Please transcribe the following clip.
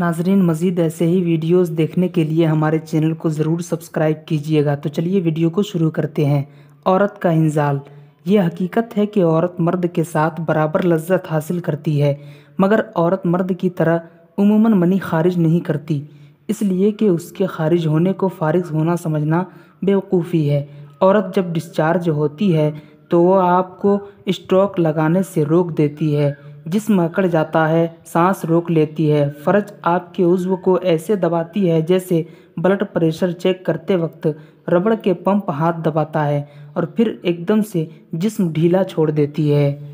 नाजरीन मज़ीद ऐसे ही वीडियोस देखने के लिए हमारे चैनल को ज़रूर सब्सक्राइब कीजिएगा तो चलिए वीडियो को शुरू करते हैं औरत का इंजाल ये हकीकत है कि औरत मर्द के साथ बराबर लज्जत हासिल करती है मगर औरत मर्द की तरह उमूमन मनी खारिज नहीं करती इसलिए कि उसके खारिज होने को फारिग होना समझना बेवकूफ़ी है औरत जब डिस्चार्ज होती है तो वह आपको स्ट्रोक लगाने से रोक देती है जिसम अकड़ जाता है सांस रोक लेती है फ़र्ज आपके उज्व को ऐसे दबाती है जैसे ब्लड प्रेशर चेक करते वक्त रबड़ के पंप हाथ दबाता है और फिर एकदम से जिस्म ढीला छोड़ देती है